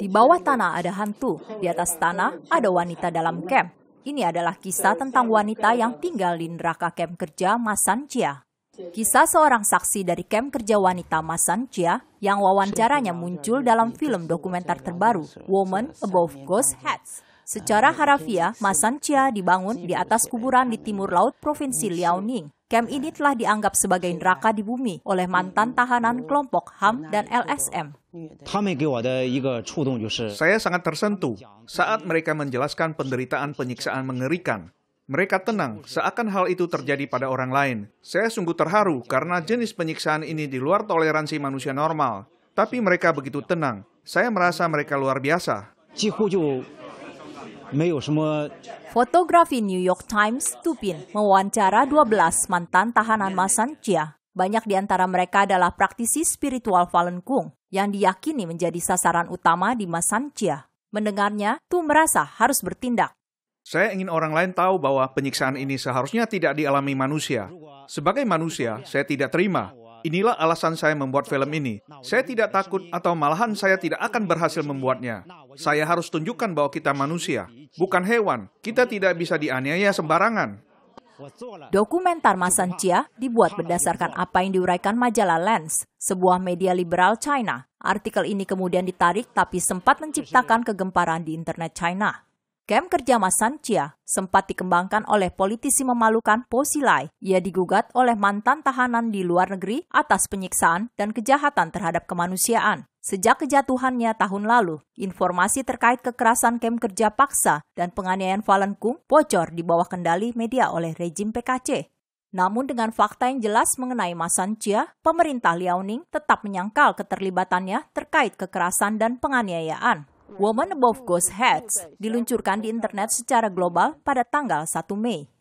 Di bawah tanah ada hantu, di atas tanah ada wanita dalam camp. Ini adalah kisah tentang wanita yang tinggal di neraka camp kerja Masan Chia. Kisah seorang saksi dari camp kerja wanita Masan Chia yang wawancaranya muncul dalam film dokumenter terbaru Woman Above Ghost Heads. Secara harafiah, Masan Chia dibangun di atas kuburan di timur laut Provinsi Liaoning Kem ini telah dianggap sebagai neraka di bumi oleh mantan tahanan kelompok HAM dan LSM. Saya sangat tersentuh saat mereka menjelaskan penderitaan penyiksaan mengerikan. Mereka tenang, seakan hal itu terjadi pada orang lain. Saya sungguh terharu karena jenis penyiksaan ini di luar toleransi manusia normal. Tapi mereka begitu tenang. Saya merasa mereka luar biasa. Fotografi New York Times Tupin mewawancara 12 mantan tahanan masancia Banyak di antara mereka adalah praktisi spiritual Falun Gong yang diyakini menjadi sasaran utama di masancia Mendengarnya, Tu merasa harus bertindak. Saya ingin orang lain tahu bahwa penyiksaan ini seharusnya tidak dialami manusia. Sebagai manusia, saya tidak terima Inilah alasan saya membuat film ini. Saya tidak takut atau malahan saya tidak akan berhasil membuatnya. Saya harus tunjukkan bahwa kita manusia, bukan hewan. Kita tidak bisa dianiaya sembarangan. Dokumenter Masan Chia dibuat berdasarkan apa yang diuraikan majalah Lens, sebuah media liberal China. Artikel ini kemudian ditarik tapi sempat menciptakan kegemparan di internet China. Kem kerja Masan Chia sempat dikembangkan oleh politisi memalukan Silai. Ia digugat oleh mantan tahanan di luar negeri atas penyiksaan dan kejahatan terhadap kemanusiaan. Sejak kejatuhannya tahun lalu, informasi terkait kekerasan kem kerja paksa dan penganiayaan Falun Gong bocor di bawah kendali media oleh rejim PKC. Namun dengan fakta yang jelas mengenai Masan Chia, pemerintah Liaoning tetap menyangkal keterlibatannya terkait kekerasan dan penganiayaan. Woman Above Ghost Heads diluncurkan di internet secara global pada tanggal 1 Mei.